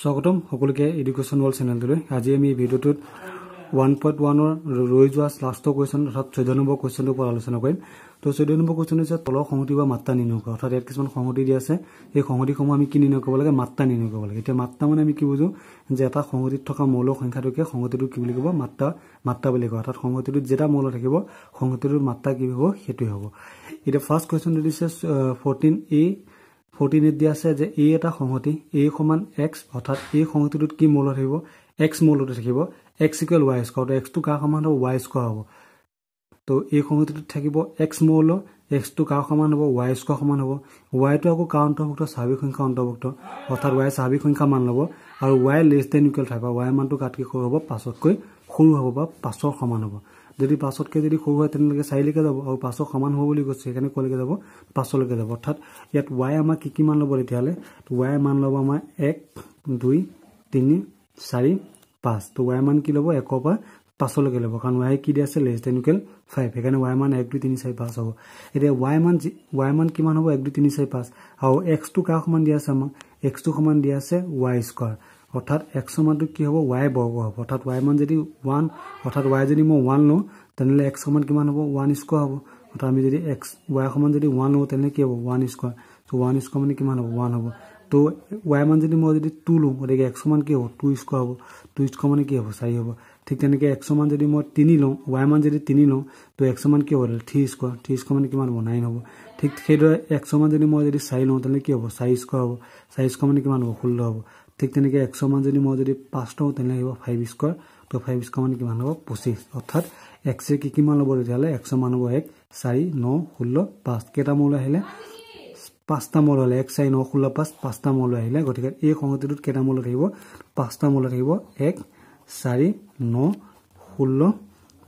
স্বাগতম সকলোকে education world চেনেলটোলৈ আজি আমি ভিডিঅ'টোত ওৱান পইণ্ট ওৱানৰ ৰৈ যোৱা লাষ্টৰ কুৱেশ্যন অৰ্থাৎ চৈধ্য নম্বৰ কুৱেশ্যনটোৰ ওপৰত আলোচনা কৰিম তো চৈধ্য নম্বৰ কুৱেশ্যন হৈছে তলৰ সংহতি বা মাত্ৰা নিনিয়োগ অৰ্থাৎ ইয়াত কিছুমান সংহতি দিয়া আছে সেই সংহতিসমূহ আমি কি নিৰ্ণয় কৰিব লাগে মাত্ৰা নিৰ্ণয় কৰিব লাগে এতিয়া মাত্ৰা মানে আমি কি বুজোঁ যে এটা সংহতিত থকা মৌলৰ সংখ্যাটোকে সংহতিটো কি বুলি ক'ব মাত্ৰা মাত্ৰা বুলি কয় অৰ্থাৎ সংহতিটোত যেটা মৌল থাকিব সংহতিটোৰ মাত্ৰা কি হ'ব সেইটোৱে হ'ব এতিয়া ফাৰ্ষ্ট কুৱেশ্যনটো দিছে ফৰ্টিন এ ফৰ্টিনিত দিয়া আছে যে এই এটা সংহতি এ সমান এক্স অৰ্থাৎ এই সংহতিটোত কি মৌলত থাকিব এক্স মৌলতে থাকিব এক্স ইকুৱেল ৱাই স্কোৱাৰ এক্সটো কাৰ সমান হ'ব ৱাই স্কোৱাৰ হ'ব তো এই সংহতিটোত থাকিব এক্স মৌল এক্সটো কাৰ সমান হ'ব ৱাই স্কোৱাৰ সমান হ'ব ৱাইটো আকৌ কাৰ অন্তৰ্ভুক্ত স্বাভাৱিক সংখ্যা অন্তৰ্ভুক্ত অৰ্থাৎ ৱাই স্বাভাৱিক সংখ্যা মান ল'ব আৰু ৱাই লেছ দেন ইকুৱেল থাকিব ৱাই মানটো কাতকৈ সৰু হ'ব পাছতকৈ সৰু হ'ব বা পাছৰ সমান হ'ব যদি পাঁচতকৈ যদি সৰু হয় তেনেহ'লে চাৰিলৈকে যাব আৰু পাঁচক সমান হ'ব বুলি কৈছে সেইকাৰণে কলৈকে যাব পাঁচলৈকে যাব অৰ্থাৎ ইয়াত ৱাই আমাৰ কি কি মান ল'ব তেতিয়াহ'লে ৱাই মান ল'ব আমাৰ এক দুই তিনি চাৰি পাঁচ ত' ৱাই মান কি ল'ব একৰ পৰা পাঁচলৈকে ল'ব কাৰণ ৱাই কি দি আছে লেছ দেন ইকুৱেল ফাইভ সেইকাৰণে ৱাই মান এক দুই তিনি চাৰি পাঁচ হ'ব এতিয়া ৱাই মান ৱাই মান কিমান হ'ব এক দুই তিনি চাৰি পাঁচ আৰু এক্সটো কাৰ সমান দিয়া আছে আমাক এক্সটো সমান দিয়া আছে ৱাই স্কোৱাৰ অৰ্থাৎ এক্স মানটো কি হ'ব ৱাই বৰ্গ হ'ব অৰ্থাৎ ৱাই মান যদি ওৱান অৰ্থাৎ ৱাই যদি মই ওৱান লওঁ তেনেহ'লে এক্স মান কিমান হ'ব ওৱান স্কুৱাৰ হ'ব অৰ্থাৎ আমি যদি এক্স ৱাই সমান যদি ওৱান লওঁ তেনেহ'লে কি হ'ব ওৱান স্কুৱাৰ ত' ওৱান স্কুৱাৰ মানে কিমান হ'ব ওৱান হ'ব ত' ৱাই মান যদি মই যদি টু লওঁ গতিকে এক্স মান কি হ'ব টু স্কুৱাৰ হ'ব টু স্কুৱাৰ মানে কি হ'ব চাৰি হ'ব ঠিক তেনেকৈ এক্স মান যদি মই তিনি লওঁ ৱাই মান যদি তিনি লওঁ ত' এক্স মান কি হ'ব থ্ৰী স্কুৱাৰ থ্ৰী স্কুৱাৰ মানে কিমান হ'ব নাইন হ'ব ঠিক সেইদৰে এক্স মান যদি মই যদি চাৰি লওঁ তেনেহ'লে কি হ'ব চাৰি স্কুৱাৰ হ'ব চাৰি স্কুৱাৰ মানে কিমান হ'ব ষোল্ল হ'ব ঠিক তেনেকৈ মান যদি মই যদি পাঁচ লওঁ তেনেহ'লে আহিব ফাইভ স্কোৱাৰ তো ফাইভ স্কোৱাৰ মানে কিমান হ'ব পঁচিছ অৰ্থাৎ এক্স ৰে কি কিমান ল'ব তেতিয়াহ'লে এক্স মান হ'ব এক চাৰি ন ষোল্ল পাঁচ কেইটা মৌল আহিলে পাঁচটা মৌল হ'লে এক চাৰি ন ষোল্ল পাঁচ পাঁচটা মৌল আহিলে গতিকে এই সংহতিটোত কেইটা মৌল থাকিব পাঁচটা মৌল থাকিব এক চাৰি ন ষোল্ল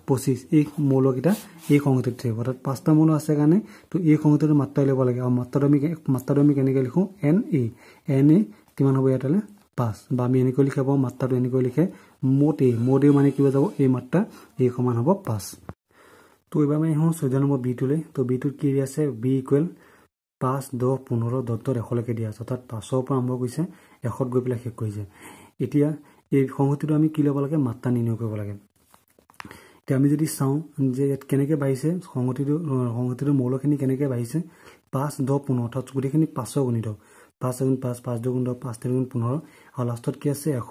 পঁচিছ এই মৌলকেইটা এই সংহতিটোত থাকিব অৰ্থাৎ পাঁচটা মৌল আছে কাৰণে তো এই সংহতিটো মাত্ৰাই ল'ব লাগে আৰু মাত্ৰাটো আমি মাত্ৰাটো আমি কেনেকৈ লিখোঁ এন এ এন এ কিমান হ'ব ইয়াত পাঁচ বা আমি এনেকৈ লিখা পাওঁ মাত্ৰাটো এনেকৈ লিখে মোট এ মোট এ মানে কি হৈ যাব এই মাত্ৰা এই সমান হ'ব পাঁচ তো এইবাৰ আমি আহোঁ চৈধ্য নম্বৰ বিটোলৈ তো বিটোত কি দিয়া আছে বি ইকুৱেল পাঁচ দহ পোন্ধৰ দহ দহ এশলৈকে দিয়া আছে অৰ্থাৎ পাঁচৰ পৰা আৰম্ভ কৰিছে এশত গৈ পেলাই শেষ কৰিছে এতিয়া এই সংহতিটো আমি কি ল'ব লাগে মাত্ৰা নিৰ্ণয় কৰিব লাগে এতিয়া আমি যদি চাওঁ যে ইয়াত কেনেকৈ বাঢ়িছে সংহতিটো সংহতিটোৰ মৌলখিনি কেনেকৈ বাঢ়িছে পাঁচ দহ পোন্ধৰ অৰ্থাৎ গোটেইখিনি পাঁচৰ গণিত পাঁচ এগুণ পাঁচ পাঁচ দুগুণ দহ পাঁচ তিনিগুণ পোন্ধৰ আৰু লাষ্টত কি আছে এশ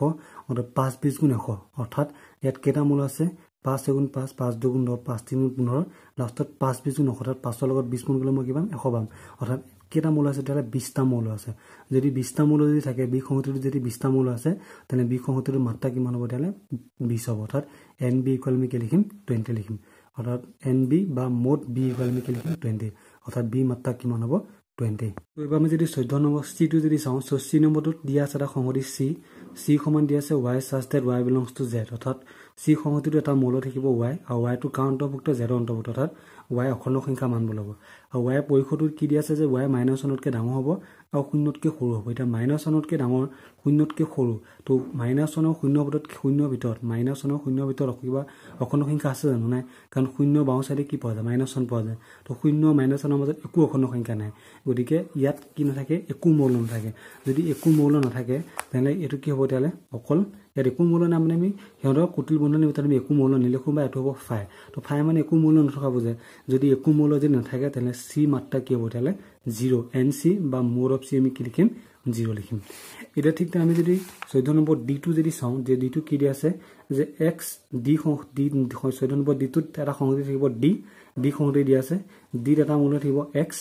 অৰ্থাৎ পাঁচ বিছ গুণ এশ অৰ্থাৎ ইয়াত কেইটা মূল আছে পাঁচ এগুণ পাঁচ পাঁচ দুগুণ দহ পাঁচ তিনিগুণ পোন্ধৰ লাষ্টত পাঁচ বিছ গুণ এশ অৰ্থাৎ পাঁচৰ লগত বিছ গুণ গ'লে মই কি পাম এশ পাম অৰ্থাৎ কেইটা মূল আছে তেতিয়াহ'লে বিছটা মৌল আছে যদি বিছটা মৌল যদি থাকে বিষ সংহতিটো যদি বিছটা মৌল আছে তেনে বিষ সংহতিটোৰ মাত্ৰা কিমান হ'ব তেতিয়াহ'লে বিছ হ'ব অৰ্থাৎ এন বি ইকুৱেল আমি কি লিখিম টুৱেণ্টি লিখিম অৰ্থাৎ এন বি বা মোট বি ইকুৱেল আমি কি লিখিম টুৱেণ্টি অৰ্থাৎ বি মাত্ৰা কিমান হ'ব টুৱেণ্টি তো এইবাৰ আমি যদি চৈধ্য নম্বৰ চিটো যদি চাওঁ চি নম্বৰটোত দিয়া আছে এটা সংহতি চি চি সমান দিয়া আছে ৱাই চাৰ্জ that y belongs to Z অৰ্থাৎ চি সংহতিটো এটা মূলত থাকিব ৱাই আৰু ৱাইটো কাৰ অন্তৰ্ভুক্ত জেডৰ অন্তৰ্ভুক্ত অৰ্থাৎ ৱাই অখণ্ড সংখ্যা মানব লাগিব আৰু ৱাই পৰিসৰটোত কি দিয়া আছে যে ৱাই মাইনাছ ওৱানতকৈ ডাঙৰ হ'ব আৰু শূন্যতকৈ সৰু হ'ব এতিয়া মাইনাছ ওৱানতকৈ ডাঙৰ শূন্যতকৈ সৰু ত' মাইনাছ ওৱানৰ শূন্য ভিতৰত শূন্যৰ ভিতৰত মাইনাছ ওৱানৰ শূন্যৰ ভিতৰত কিবা অখণ্ড সংখ্যা আছে জানো নাই কাৰণ শূন্য বাওঁ চাইডে কি পোৱা যায় মাইনাছ ওৱান পোৱা যায় তো শূন্য মাইনাছ ওৱানৰ মাজত একো অখণ্ড সংখ্যা নাই গতিকে ইয়াত কি নাথাকে একো মৌল নাথাকে যদি একো মৌল নাথাকে তেনেহ'লে এইটো কি হ'ব তেতিয়াহ'লে অকল ইয়াত একো মূল্য নাই মানে আমি সিহঁতৰ কুটিল বন্ধ নিব আমি একো মূল্য নিলিখোঁ বা এইটো হ'ব ফাই তো ফাই মানে একো মূল্য নথকা বুজায় যদি একো মূল্য যদি নাথাকে তেনেহ'লে চি মাত্ৰা কি হ'ব তেতিয়াহ'লে জিৰ' এন চি বা মোৰ অফ চি আমি কি লিখিম জিৰ' লিখিম এতিয়া ঠিক তেনে আমি যদি চৈধ্য নম্বৰ ডিটো যদি চাওঁ যে ডিটো কি দিয়া আছে যে এক্স ডি ডি চৈধ্য নম্বৰ ডিটোত এটা সংহতি থাকিব ডি ডি সংহতি দিয়া আছে ডিত এটা মূল্য থাকিব এক্স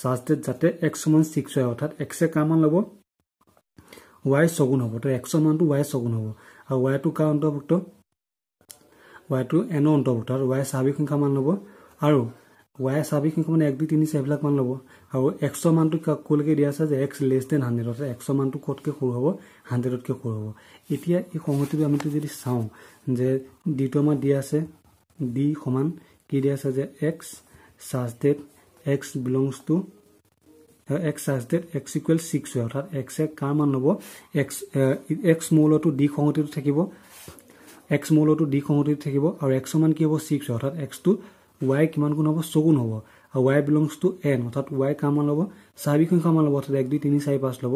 চাৰ্জ ডেট যাতে এক্স ওমান ছিক্স হয় অৰ্থাৎ এক্সে কাৰমান ল'ব ৱাই ছগুণ হ'ব তো এক্সন ওৱানটো ৱাই ছগুণ হ'ব আৰু ৱাই টু কাৰ অন্তৰ্ভুক্ত ৱাই টু এনৰ অন্তৰ্ভুক্ত আৰু ৱাই স্বাভাৱিক সংখ্যা মান ল'ব আৰু ৱাই স্বাভাৱিক সংখ্যা মানে এক দুই তিনি চাৰিবিলাক মান ল'ব আৰু এক্স মানটো ক'লৈকে দিয়া আছে যে x less than hundred x মানটো ক'তকৈ সৰু হ'ব হাণ্ড্ৰেডতকৈ সৰু হ'ব এতিয়া এই সংহতিটো আমিতো যদি চাওঁ যে দ্বিতীয় মাত দিয়া আছে ডি সমান কি দিয়া আছে যে x such that x belongs to x আছেড এক্স ইকুৱেল ছিক্স হয় অৰ্থাৎ এক্সে কাৰ মান ল'ব এক্স এক্স মৌলটো দ্বি সংহতিটো থাকিব এক্স মৌলটো দ্বি সংহতিটো থাকিব আৰু এক্সৰ মান কি হ'ব ছিক্স হয় অৰ্থাৎ এক্সটো ৱাই কিমান গুণ হ'ব ছগুণ হ'ব আৰু ৱাই বিলংছ টু এন অৰ্থাৎ ৱাই কাৰ মান ল'ব চাবি সংখ্যা মান ল'ব অৰ্থাৎ এক দুই তিনি চাৰি পাঁচ ল'ব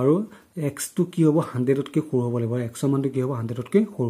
আৰু এক্সটো কি হ'ব হাণ্ড্ৰেডতকৈ সৰু হ'ব লাগিব আৰু এক্সৰ মানটো কি হ'ব হাণ্ড্ৰেডতকৈ সৰু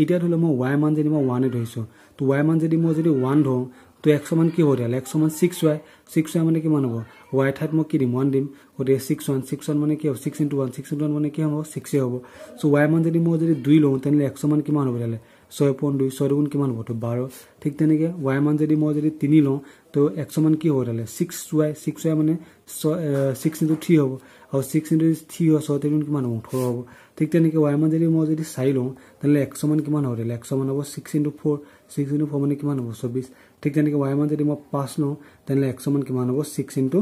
এতিয়া ধৰি লওক মই ৱাই মান যদি মই ওৱানে ধৰিছোঁ ত' ৱাই মান যদি মই যদি ওৱান ধৰোঁ তো এশ মান কি হ'ব তেতিয়াহ'লে এশ মান ছিক্স ৱাই ছিক্স ৱাই মানে কিমান হ'ব ৱাই ঠাইত মই কি দিম ওৱান দিম গতিকে ছিক্স ওৱান ছিক্স ওৱান মানে কি হ'ব six into one six into one মানে কি হ'ব ছিক্সেই হ'ব চ' ৱাই মান যদি মই যদি দুই লওঁ তেনেহ'লে এশ মান কিমান হ'ব তেতিয়াহ'লে ছয় পইণ্ট দুই ছয় দুগুণ কিমান হ'ব তো বাৰ ঠিক তেনেকৈ ৱাই মান যদি মই যদি তিনি লওঁ তো এশ মান কি হ'ব তেতিয়াহ'লে ছিক্স ৱাই ছিক্স ৱাই মানে ছয় ছিক্স ইণ্টু থ্ৰী হ'ব আৰু ছিক্স ইণ্টু থ্ৰী হয় ছয় তিনি কিমান হ'ব ওঠৰ হ'ব ঠিক তেনেকৈ ৱাই মান যদি মই যদি চাই লওঁ তেনেহ'লে একশমান কিমান হ'ব তেতিয়া একশমান হ'ব six into four six into four মানে কিমান হ'ব চৌবিছ ঠিক তেনেকৈ ৱাই মান যদি মই পাঁচ লওঁ তেনেহ'লে একশমান কিমান হ'ব ছিক্স ইন্টু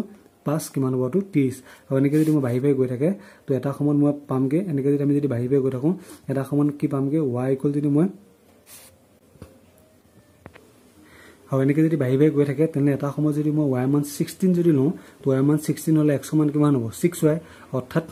পাঁচ কিমান হ'ব টু ত্ৰিছ আৰু এনেকৈ যদি মই বাঢ়ি বাঢ়ি গৈ থাকে তো এটা সময়ত মই পামগৈ এনেকৈ যদি আমি যদি বাঢ়ি বাঢ়ি গৈ থাকোঁ এটা সময়ত কি পামগৈ ৱাই কল যদি মই আৰু এনেকৈ যদি বাঢ়ি বাঢ়ি গৈ থাকে তেনে এটা সময় যদি মই ৱাই মান ছিক্সটিন যদি লওঁ তো ৱাই মান ছিক্সটিন হ'লে এক্স মান কিমান হ'ব ছিক্স ৱাই অৰ্থাৎ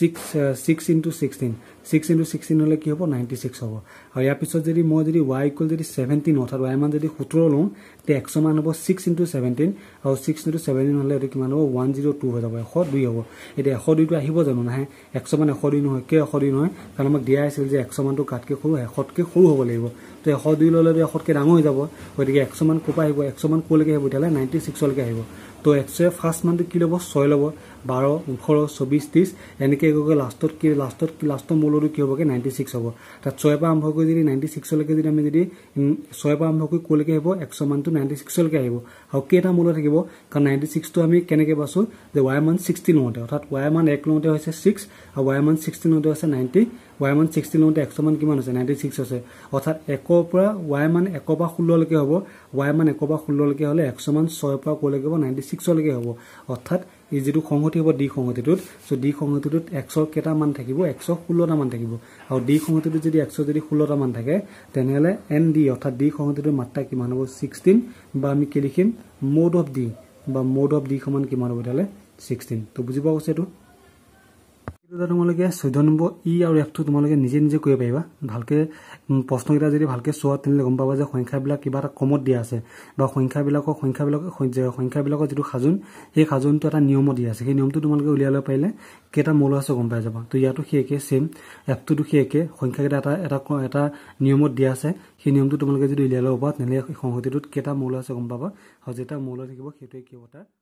six six into sixteen six into sixteen হ'লে কি হ'ব নাইণ্টি ছিক্স হ'ব আৰু ইয়াৰ পিছত যদি মই যদি ৱাই ইকুৱেল যদি ছেভেণ্টিন অৰ্থাৎ ৱাই মান যদি সোতৰ লওঁ তে এশ মান হ'ব ছিক্স ইন্টু ছেভেণ্টিন আৰু ছিক্স ইনটু ছেভেণ্টিন হ'লে এইটো কিমান হ'ব ওৱান জিৰ' টু হৈ যাব এশ দুই হ'ব এতিয়া এশ দুইটো আহিব জানো নাহে এশ মান এশ দুই নহয় কিয় এশ দুই নহয় কাৰণ আমাক দিয়া আছিল যে এশ মানটো কাতকৈ সৰু এশতকৈ সৰু হ'ব লাগিব তো এশ দুইলৈ লৈ এশতকৈ ডাঙৰ হৈ যাব গতিকে একশমান ক'ৰপৰা আহিব একশমান ক'লৈকে আহিব তেতিয়াহ'লে নাইণ্টি ছিক্সলৈকে আহিব তো এশ ফাৰ্ষ্ট মানটো কি ল'ব ছয় ল'ব বাৰ ওঠৰ চৌবিছ ত্ৰিছ এনেকৈ গৈ গৈ লাষ্টত কি লাষ্টত লাষ্টৰ মূলতো কি হ'বগৈ নাইণ্টি ছিক্স হ'ব তাত ছয়ৰ পৰা আৰম্ভ কৰি যদি নাইণ্টি ছিক্সলৈকে যদি আমি যদি ছয়ৰ পৰা আৰম্ভ কৰি ক'লৈকে আহিব একশ মানটো নাইণ্টি ছিক্সলৈকে আহিব আৰু কেইটা মূলত থাকিব কাৰণ নাইণ্টি ছিক্সটো আমি কেনেকৈ পাইছোঁ যে ৱাই মান ছিক্সটিন লওঁতে অৰ্থাৎ ৱাই মান এক লওঁতে হৈছে ছিক্স আৰু ৱাই মান ছিক্সটি লওঁতে হৈছে নাইণ্টি ৱাই মান ছিক্সটিন লওঁতে এশ মান কিমান হৈছে নাইণ্টি ছিক্স আছে অৰ্থাৎ একৰ পৰা ৱাই মান একৰ পৰা ষোল্ললৈকে হ'ব ৱাই মান একৰ পৰা ষোল্ললৈকে হ'লে একশ মান ছয়ৰ পৰা ক'লৈকে হ'ব নাইণ্টি ছিক্সলৈকে হ'ব অৰ্থাৎ এই যিটো সংহতি হ'ব ডি সংহতিটোত চ' ডি সংহতিটোত এশ কেইটা মান থাকিব এশ ষোল্লটা মান থাকিব আৰু ডি সংহতিটোত যদি এশ যদি ষোল্লটা মান থাকে তেনেহ'লে এন ডি অৰ্থাৎ ডি সংহতিটোৰ মাত্ৰা কিমান হ'ব ছিক্সটিন বা আমি কি লিখিম মোড অফ ডি বা মোড অফ ডি সমান কিমান হ'ব তেতিয়াহ'লে ছিক্সটিন ত' বুজি পোৱা গৈছে এইটো দাদা তোমালোকে চৈধ্য নম্বৰ ই আৰু এফটো তোমালোকে নিজে নিজে কৰিব পাৰিবা ভালকে প্ৰশ্নকেইটা যদি ভালকৈ চোৱা তেনেহ'লে গম পাবা যে সংখ্যাবিলাক কিবা এটা কমত দিয়া আছে বা সংখ্যাবিলাকৰ সংখ্যাবিলাক সংখ্যাবিলাকৰ যিটো সাজোন সেই সাজোনটো এটা নিয়মত দিয়া আছে সেই নিয়মটো তোমালোকে উলিয়াই উলিয়াব পাৰিলে কেইটা মৌল আছে গম পাই যাবা তো ইয়াতো সেই একে ছেম এপটোতো সেই একে সংখ্যাকেইটা এটা এটা এটা নিয়মত দিয়া আছে সেই নিয়মটো তোমালোকে যদি উলিয়াই ল'ব পাৰা তেনেহ'লে সংহতিটোত কেইটা মৌল আছে গম পাবা আৰু যেতিয়া মৌল থাকিব সেইটোৱে কিয় এটা